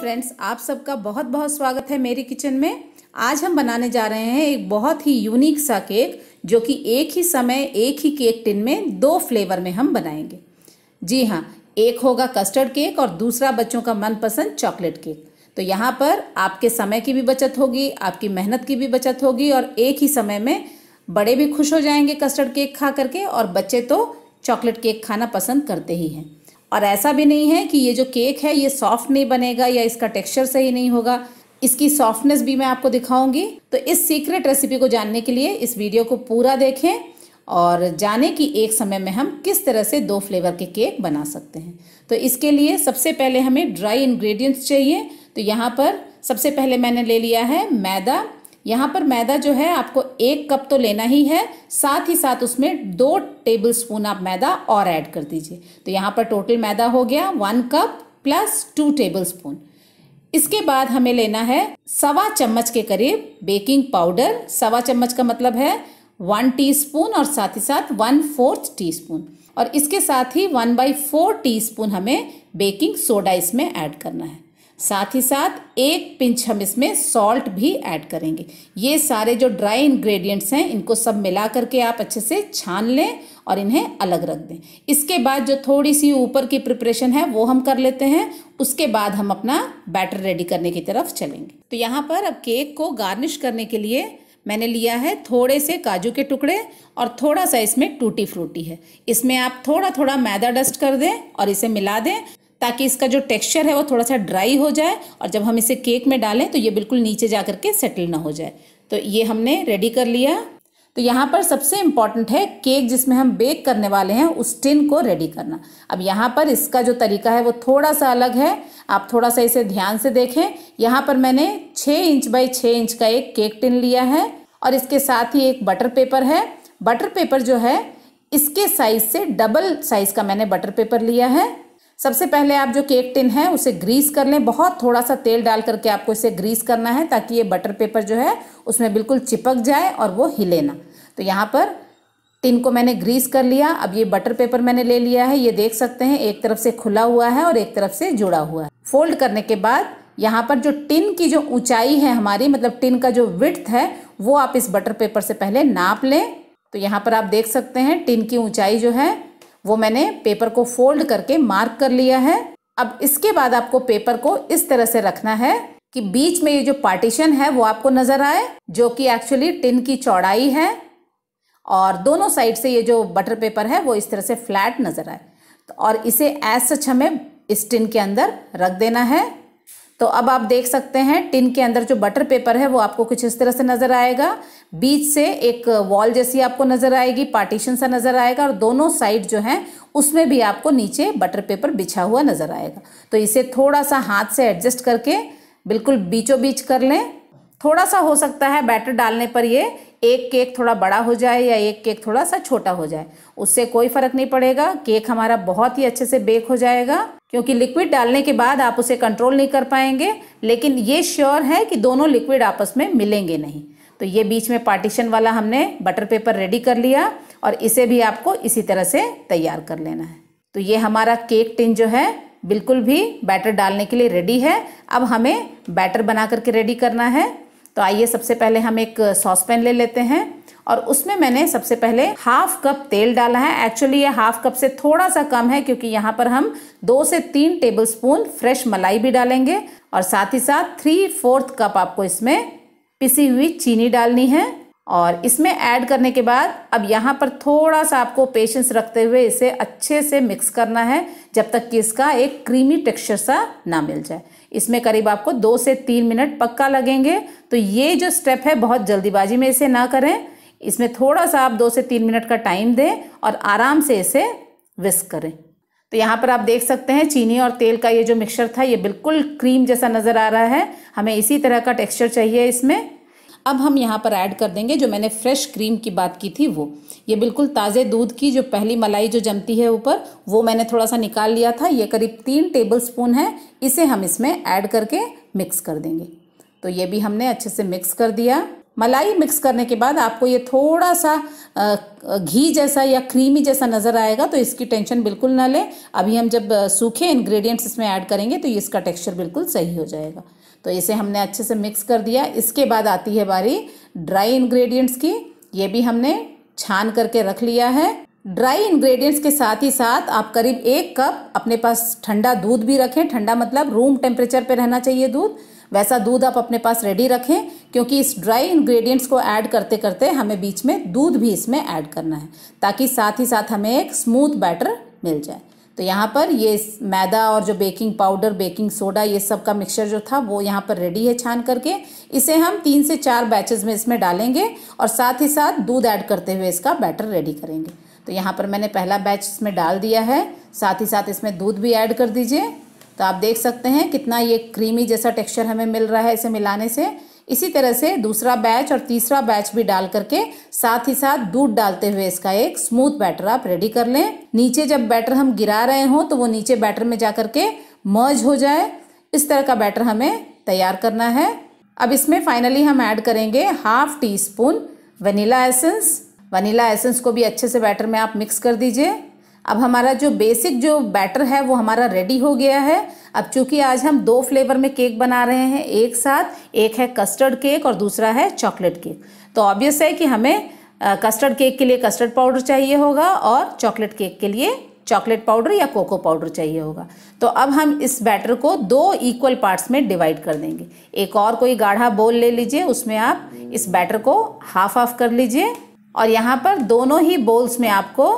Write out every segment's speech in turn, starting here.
friends आप सबका बहुत बहुत स्वागत है मेरी किचन में आज हम बनाने जा रहे हैं एक बहुत ही यूनिक सा केक जो कि एक ही समय एक ही केक टिन में दो फ्लेवर में हम बनाएंगे जी हाँ एक होगा कस्टर्ड केक और दूसरा बच्चों का मनपसंद चॉकलेट केक तो यहाँ पर आपके समय की भी बचत होगी आपकी मेहनत की भी बचत होगी और एक ही समय में बड़े भी खुश हो जाएंगे कस्टर्ड केक खा करके और बच्चे तो चॉकलेट केक खाना पसंद करते ही हैं और ऐसा भी नहीं है कि ये जो केक है ये सॉफ्ट नहीं बनेगा या इसका टेक्सचर सही नहीं होगा इसकी सॉफ्टनेस भी मैं आपको दिखाऊंगी तो इस सीक्रेट रेसिपी को जानने के लिए इस वीडियो को पूरा देखें और जाने कि एक समय में हम किस तरह से दो फ्लेवर के केक बना सकते हैं तो इसके लिए सबसे पहले हमें ड्राई इंग्रेडिएंट्स चाहिए तो यहाँ पर सबसे पहले मैंने ले लिया है मैदा यहाँ पर मैदा जो है आपको एक कप तो लेना ही है साथ ही साथ उसमें दो टेबल स्पून आप मैदा और ऐड कर दीजिए तो यहाँ पर टोटल मैदा हो गया one cup plus two tablespoon इसके बाद हमें लेना है सवा चम्मच के करीब बेकिंग पाउडर सवा चम्मच का मतलब है वन टी और साथ ही साथ वन फोर्थ टी और इसके साथ ही वन बाई फोर टी हमें बेकिंग सोडा इसमें ऐड करना है साथ ही साथ एक पिंच हम इसमें सॉल्ट भी ऐड करेंगे ये सारे जो ड्राई इंग्रेडिएंट्स हैं इनको सब मिला करके आप अच्छे से छान लें और इन्हें अलग रख दें इसके बाद जो थोड़ी सी ऊपर की प्रिपरेशन है वो हम कर लेते हैं उसके बाद हम अपना बैटर रेडी करने की तरफ चलेंगे तो यहाँ पर अब केक को गार्निश करने के लिए मैंने लिया है थोड़े से काजू के टुकड़े और थोड़ा सा इसमें टूटी फ्रूटी है इसमें आप थोड़ा थोड़ा मैदा डस्ट कर दें और इसे मिला दें ताकि इसका जो टेक्सचर है वो थोड़ा सा ड्राई हो जाए और जब हम इसे केक में डालें तो ये बिल्कुल नीचे जा करके सेटल ना हो जाए तो ये हमने रेडी कर लिया तो यहाँ पर सबसे इम्पॉर्टेंट है केक जिसमें हम बेक करने वाले हैं उस टिन को रेडी करना अब यहाँ पर इसका जो तरीका है वो थोड़ा सा अलग है आप थोड़ा सा इसे ध्यान से देखें यहाँ पर मैंने छः इंच बाई छः इंच का एक केक टिन लिया है और इसके साथ ही एक बटर पेपर है बटर पेपर जो है इसके साइज़ से डबल साइज़ का मैंने बटर पेपर लिया है सबसे पहले आप जो केक टिन है उसे ग्रीस कर लें बहुत थोड़ा सा तेल डाल करके आपको इसे ग्रीस करना है ताकि ये बटर पेपर जो है उसमें बिल्कुल चिपक जाए और वो हिले ना तो यहाँ पर टिन को मैंने ग्रीस कर लिया अब ये बटर पेपर मैंने ले लिया है ये देख सकते हैं एक तरफ से खुला हुआ है और एक तरफ से जुड़ा हुआ है फोल्ड करने के बाद यहाँ पर जो टिन की जो ऊंचाई है हमारी मतलब टिन का जो विड्थ है वो आप इस बटर पेपर से पहले नाप लें तो यहाँ पर आप देख सकते हैं टिन की ऊंचाई जो है वो मैंने पेपर को फोल्ड करके मार्क कर लिया है अब इसके बाद आपको पेपर को इस तरह से रखना है कि बीच में ये जो पार्टीशन है वो आपको नज़र आए जो कि एक्चुअली टिन की चौड़ाई है और दोनों साइड से ये जो बटर पेपर है वो इस तरह से फ्लैट नज़र आए तो और इसे एज सच हमें इस टिन के अंदर रख देना है तो अब आप देख सकते हैं टिन के अंदर जो बटर पेपर है वो आपको कुछ इस तरह से नज़र आएगा बीच से एक वॉल जैसी आपको नज़र आएगी पार्टीशन सा नज़र आएगा और दोनों साइड जो है उसमें भी आपको नीचे बटर पेपर बिछा हुआ नज़र आएगा तो इसे थोड़ा सा हाथ से एडजस्ट करके बिल्कुल बीचों बीच कर लें थोड़ा सा हो सकता है बैटर डालने पर ये एक केक थोड़ा बड़ा हो जाए या एक केक थोड़ा सा छोटा हो जाए उससे कोई फ़र्क नहीं पड़ेगा केक हमारा बहुत ही अच्छे से बेक हो जाएगा क्योंकि लिक्विड डालने के बाद आप उसे कंट्रोल नहीं कर पाएंगे लेकिन ये श्योर है कि दोनों लिक्विड आपस में मिलेंगे नहीं तो ये बीच में पार्टीशन वाला हमने बटर पेपर रेडी कर लिया और इसे भी आपको इसी तरह से तैयार कर लेना है तो ये हमारा केक टिन जो है बिल्कुल भी बैटर डालने के लिए रेडी है अब हमें बैटर बना करके रेडी करना है तो आइए सबसे पहले हम एक सॉस पैन ले लेते हैं और उसमें मैंने सबसे पहले हाफ कप तेल डाला है एक्चुअली ये हाफ कप से थोड़ा सा कम है क्योंकि यहाँ पर हम दो से तीन टेबल स्पून फ्रेश मलाई भी डालेंगे और साथ ही साथ थ्री फोर्थ कप आपको इसमें पिसी हुई चीनी डालनी है और इसमें ऐड करने के बाद अब यहाँ पर थोड़ा सा आपको पेशेंस रखते हुए इसे अच्छे से मिक्स करना है जब तक कि इसका एक क्रीमी टेक्सचर सा ना मिल जाए इसमें करीब आपको दो से तीन मिनट पक्का लगेंगे तो ये जो स्टेप है बहुत जल्दीबाजी में इसे ना करें इसमें थोड़ा सा आप दो से तीन मिनट का टाइम दें और आराम से इसे विस्क करें तो यहाँ पर आप देख सकते हैं चीनी और तेल का ये जो मिक्सचर था ये बिल्कुल क्रीम जैसा नज़र आ रहा है हमें इसी तरह का टेक्सचर चाहिए इसमें अब हम यहाँ पर ऐड कर देंगे जो मैंने फ्रेश क्रीम की बात की थी वो ये बिल्कुल ताज़े दूध की जो पहली मलाई जो जमती है ऊपर वो मैंने थोड़ा सा निकाल लिया था ये करीब तीन टेबल स्पून है इसे हम इसमें ऐड करके मिक्स कर देंगे तो ये भी हमने अच्छे से मिक्स कर दिया मलाई मिक्स करने के बाद आपको ये थोड़ा सा घी जैसा या क्रीमी जैसा नज़र आएगा तो इसकी टेंशन बिल्कुल ना लें अभी हम जब सूखे इंग्रेडिएंट्स इसमें ऐड करेंगे तो इसका टेक्सचर बिल्कुल सही हो जाएगा तो इसे हमने अच्छे से मिक्स कर दिया इसके बाद आती है बारी ड्राई इंग्रेडिएंट्स की ये भी हमने छान करके रख लिया है ड्राई इंग्रेडिएंट्स के साथ ही साथ आप करीब एक कप अपने पास ठंडा दूध भी रखें ठंडा मतलब रूम टेम्परेचर पर रहना चाहिए दूध वैसा दूध आप अपने पास रेडी रखें क्योंकि इस ड्राई इंग्रेडिएंट्स को ऐड करते करते हमें बीच में दूध भी इसमें ऐड करना है ताकि साथ ही साथ हमें एक स्मूथ बैटर मिल जाए तो यहाँ पर ये मैदा और जो बेकिंग पाउडर बेकिंग सोडा ये सब का मिक्सचर जो था वो यहाँ पर रेडी है छान करके इसे हम तीन से चार बैचेस में इसमें डालेंगे और साथ ही साथ दूध ऐड करते हुए इसका बैटर रेडी करेंगे तो यहाँ पर मैंने पहला बैच इसमें डाल दिया है साथ ही साथ इसमें दूध भी ऐड कर दीजिए तो आप देख सकते हैं कितना ये क्रीमी जैसा टेक्सचर हमें मिल रहा है इसे मिलाने से इसी तरह से दूसरा बैच और तीसरा बैच भी डाल करके साथ ही साथ दूध डालते हुए इसका एक स्मूथ बैटर आप रेडी कर लें नीचे जब बैटर हम गिरा रहे हों तो वो नीचे बैटर में जा के मर्ज हो जाए इस तरह का बैटर हमें तैयार करना है अब इसमें फाइनली हम ऐड करेंगे half teaspoon vanilla essence vanilla essence को भी अच्छे से बैटर में आप मिक्स कर दीजिए अब हमारा जो बेसिक जो बैटर है वो हमारा रेडी हो गया है अब चूंकि आज हम दो फ्लेवर में केक बना रहे हैं एक साथ एक है कस्टर्ड केक और दूसरा है चॉकलेट केक तो ऑब्वियस है कि हमें कस्टर्ड केक के लिए कस्टर्ड पाउडर चाहिए होगा और चॉकलेट केक के लिए चॉकलेट पाउडर या कोको पाउडर चाहिए होगा तो अब हम इस बैटर को दो इक्वल पार्ट्स में डिवाइड कर देंगे एक और कोई गाढ़ा बोल ले लीजिए उसमें आप इस बैटर को हाफ ऑफ कर लीजिए और यहाँ पर दोनों ही बोल्स में आपको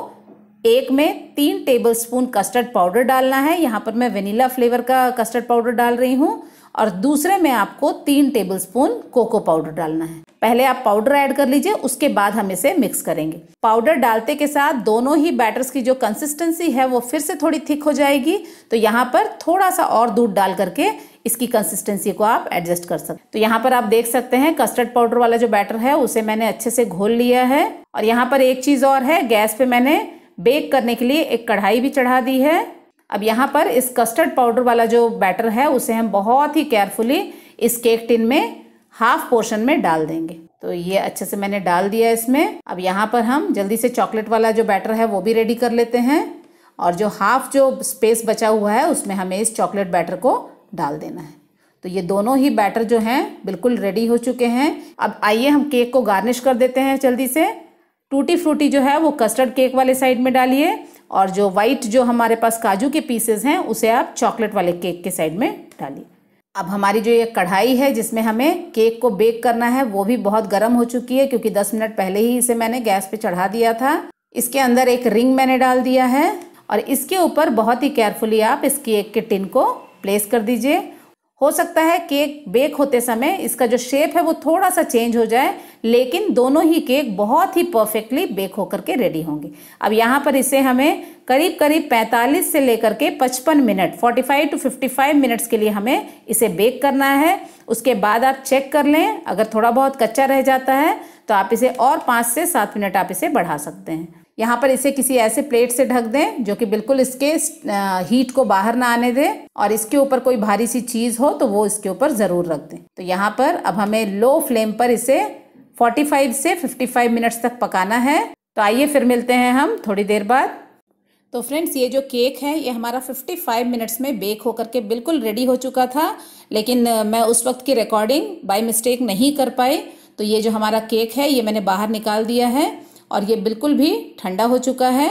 एक में तीन टेबलस्पून कस्टर्ड पाउडर डालना है यहाँ पर मैं वेनिला फ्लेवर का कस्टर्ड पाउडर डाल रही हूँ और दूसरे में आपको तीन टेबलस्पून कोको पाउडर डालना है पहले आप पाउडर ऐड कर लीजिए उसके बाद हम इसे मिक्स करेंगे पाउडर डालते के साथ दोनों ही बैटर्स की जो कंसिस्टेंसी है वो फिर से थोड़ी थिक हो जाएगी तो यहाँ पर थोड़ा सा और दूध डाल करके इसकी कंसिस्टेंसी को आप एडजस्ट कर सकते तो यहाँ पर आप देख सकते हैं कस्टर्ड पाउडर वाला जो बैटर है उसे मैंने अच्छे से घोल लिया है और यहाँ पर एक चीज़ और है गैस पे मैंने बेक करने के लिए एक कढ़ाई भी चढ़ा दी है अब यहाँ पर इस कस्टर्ड पाउडर वाला जो बैटर है उसे हम बहुत ही केयरफुली इस केक टिन में हाफ पोर्शन में डाल देंगे तो ये अच्छे से मैंने डाल दिया इसमें अब यहाँ पर हम जल्दी से चॉकलेट वाला जो बैटर है वो भी रेडी कर लेते हैं और जो हाफ जो स्पेस बचा हुआ है उसमें हमें इस चॉकलेट बैटर को डाल देना है तो ये दोनों ही बैटर जो हैं बिल्कुल रेडी हो चुके हैं अब आइए हम केक को गार्निश कर देते हैं जल्दी से टूटी फ्रूटी जो है वो कस्टर्ड केक वाले साइड में डालिए और जो वाइट जो हमारे पास काजू के पीसेज हैं उसे आप चॉकलेट वाले केक के साइड में डालिए अब हमारी जो ये कढ़ाई है जिसमें हमें केक को बेक करना है वो भी बहुत गर्म हो चुकी है क्योंकि 10 मिनट पहले ही इसे मैंने गैस पे चढ़ा दिया था इसके अंदर एक रिंग मैंने डाल दिया है और इसके ऊपर बहुत ही केयरफुली आप इस केक के टिन को प्लेस कर दीजिए हो सकता है केक बेक होते समय इसका जो शेप है वो थोड़ा सा चेंज हो जाए लेकिन दोनों ही केक बहुत ही परफेक्टली बेक होकर के रेडी होंगे अब यहाँ पर इसे हमें करीब करीब 45 से लेकर के 55 मिनट 45 टू 55 मिनट्स के लिए हमें इसे बेक करना है उसके बाद आप चेक कर लें अगर थोड़ा बहुत कच्चा रह जाता है तो आप इसे और पाँच से सात मिनट आप इसे बढ़ा सकते हैं यहाँ पर इसे किसी ऐसे प्लेट से ढक दें जो कि बिल्कुल इसके हीट को बाहर ना आने दें और इसके ऊपर कोई भारी सी चीज़ हो तो वो इसके ऊपर ज़रूर रख दें तो यहाँ पर अब हमें लो फ्लेम पर इसे 45 से 55 मिनट्स तक पकाना है तो आइए फिर मिलते हैं हम थोड़ी देर बाद तो फ्रेंड्स ये जो केक है ये हमारा 55 मिनट्स में बेक होकर के बिल्कुल रेडी हो चुका था लेकिन मैं उस वक्त की रिकॉर्डिंग बाई मिस्टेक नहीं कर पाई तो ये जो हमारा केक है ये मैंने बाहर निकाल दिया है और ये बिल्कुल भी ठंडा हो चुका है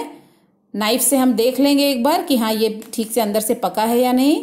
नाइफ से हम देख लेंगे एक बार कि हाँ ये ठीक से अंदर से पका है या नहीं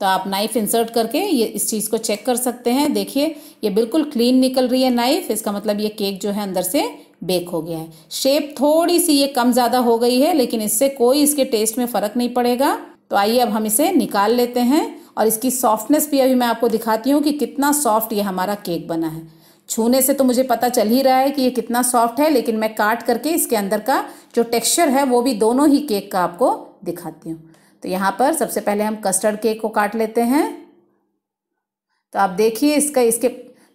तो आप नाइफ इंसर्ट करके ये इस चीज़ को चेक कर सकते हैं देखिए ये बिल्कुल क्लीन निकल रही है नाइफ इसका मतलब ये केक जो है अंदर से बेक हो गया है शेप थोड़ी सी ये कम ज़्यादा हो गई है लेकिन इससे कोई इसके टेस्ट में फ़र्क नहीं पड़ेगा तो आइए अब हम इसे निकाल लेते हैं और इसकी सॉफ्टनेस भी अभी मैं आपको दिखाती हूँ कि कितना सॉफ्ट ये हमारा केक बना है छूने से तो मुझे पता चल ही रहा है कि ये कितना सॉफ्ट है लेकिन मैं काट करके इसके अंदर का जो टेक्सचर है वो भी दोनों ही केक का आपको दिखाती हूँ तो यहाँ पर सबसे पहले हम कस्टर्ड केक को काट लेते हैं तो आप देखिए इसका इसके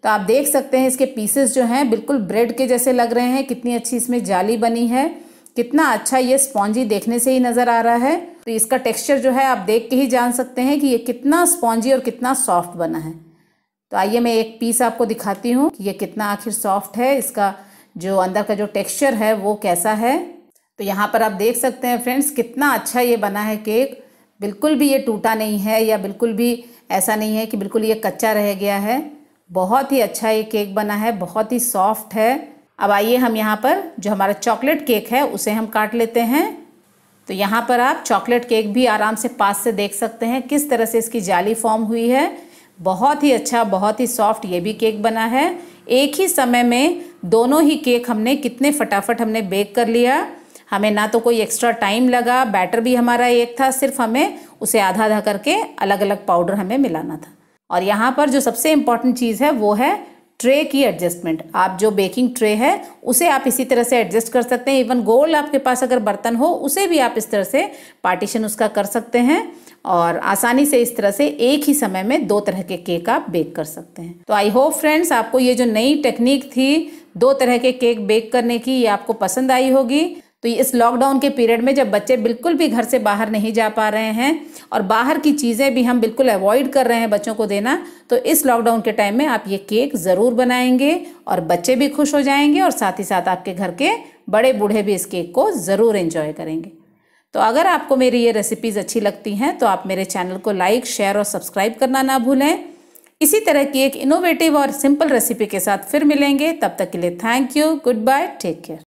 तो आप देख सकते हैं इसके पीसेस जो हैं बिल्कुल ब्रेड के जैसे लग रहे हैं कितनी अच्छी इसमें जाली बनी है कितना अच्छा ये स्पॉन्जी देखने से ही नज़र आ रहा है तो इसका टेक्सचर जो है आप देख के ही जान सकते हैं कि ये कितना स्पॉन्जी और कितना सॉफ्ट बना है तो आइए मैं एक पीस आपको दिखाती हूँ कि ये कितना आखिर सॉफ्ट है इसका जो अंदर का जो टेक्सचर है वो कैसा है तो यहाँ पर आप देख सकते हैं फ्रेंड्स कितना अच्छा ये बना है केक बिल्कुल भी ये टूटा नहीं है या बिल्कुल भी ऐसा नहीं है कि बिल्कुल ये कच्चा रह गया है बहुत ही अच्छा ये केक बना है बहुत ही सॉफ्ट है अब आइए हम यहाँ पर जो हमारा चॉकलेट केक है उसे हम काट लेते हैं तो यहाँ पर आप चॉकलेट केक भी आराम से पास से देख सकते हैं किस तरह से इसकी जाली फॉर्म हुई है बहुत ही अच्छा बहुत ही सॉफ्ट ये भी केक बना है एक ही समय में दोनों ही केक हमने कितने फटाफट हमने बेक कर लिया हमें ना तो कोई एक्स्ट्रा टाइम लगा बैटर भी हमारा एक था सिर्फ हमें उसे आधा आधा करके अलग अलग पाउडर हमें मिलाना था और यहाँ पर जो सबसे इम्पॉर्टेंट चीज़ है वो है ट्रे की एडजस्टमेंट आप जो बेकिंग ट्रे है उसे आप इसी तरह से एडजस्ट कर सकते हैं इवन गोल आपके पास अगर बर्तन हो उसे भी आप इस तरह से पार्टीशन उसका कर सकते हैं और आसानी से इस तरह से एक ही समय में दो तरह के केक आप बेक कर सकते हैं तो आई होप फ्रेंड्स आपको ये जो नई टेक्निक थी दो तरह के केक बेक करने की ये आपको पसंद आई होगी तो इस लॉकडाउन के पीरियड में जब बच्चे बिल्कुल भी घर से बाहर नहीं जा पा रहे हैं और बाहर की चीज़ें भी हम बिल्कुल अवॉइड कर रहे हैं बच्चों को देना तो इस लॉकडाउन के टाइम में आप ये केक ज़रूर बनाएंगे और बच्चे भी खुश हो जाएंगे और साथ ही साथ आपके घर के बड़े बूढ़े भी इस केक को ज़रूर इन्जॉय करेंगे तो अगर आपको मेरी ये रेसिपीज़ अच्छी लगती हैं तो आप मेरे चैनल को लाइक शेयर और सब्सक्राइब करना ना भूलें इसी तरह की एक इनोवेटिव और सिंपल रेसिपी के साथ फिर मिलेंगे तब तक के लिए thank you goodbye take care